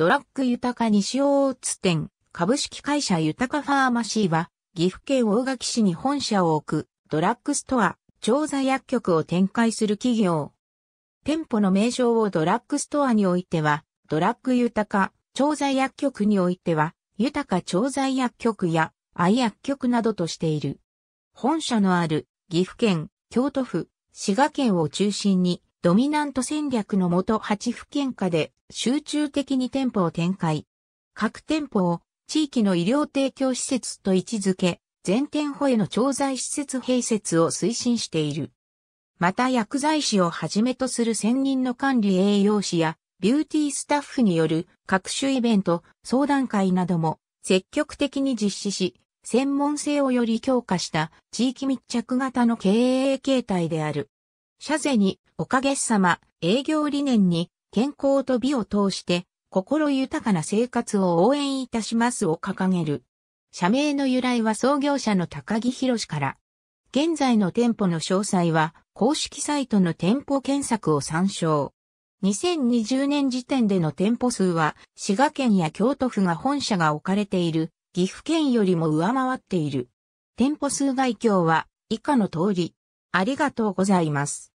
ドラッグ豊か西大津店、株式会社豊かファーマシーは、岐阜県大垣市に本社を置く、ドラッグストア、調剤薬局を展開する企業。店舗の名称をドラッグストアにおいては、ドラッグ豊か、調剤薬局においては、豊か調剤薬局や愛薬局などとしている。本社のある岐阜県、京都府、滋賀県を中心にドミナント戦略のもと8府県下で集中的に店舗を展開。各店舗を地域の医療提供施設と位置づけ、全店舗への調剤施設併設を推進している。また薬剤師をはじめとする専任の管理栄養士やビューティースタッフによる各種イベント、相談会なども積極的に実施し、専門性をより強化した地域密着型の経営形態である。社税に、おかげさま、営業理念に、健康と美を通して、心豊かな生活を応援いたしますを掲げる。社名の由来は創業者の高木博から。現在の店舗の詳細は、公式サイトの店舗検索を参照。2020年時点での店舗数は、滋賀県や京都府が本社が置かれている、岐阜県よりも上回っている。店舗数外況は、以下の通り。ありがとうございます。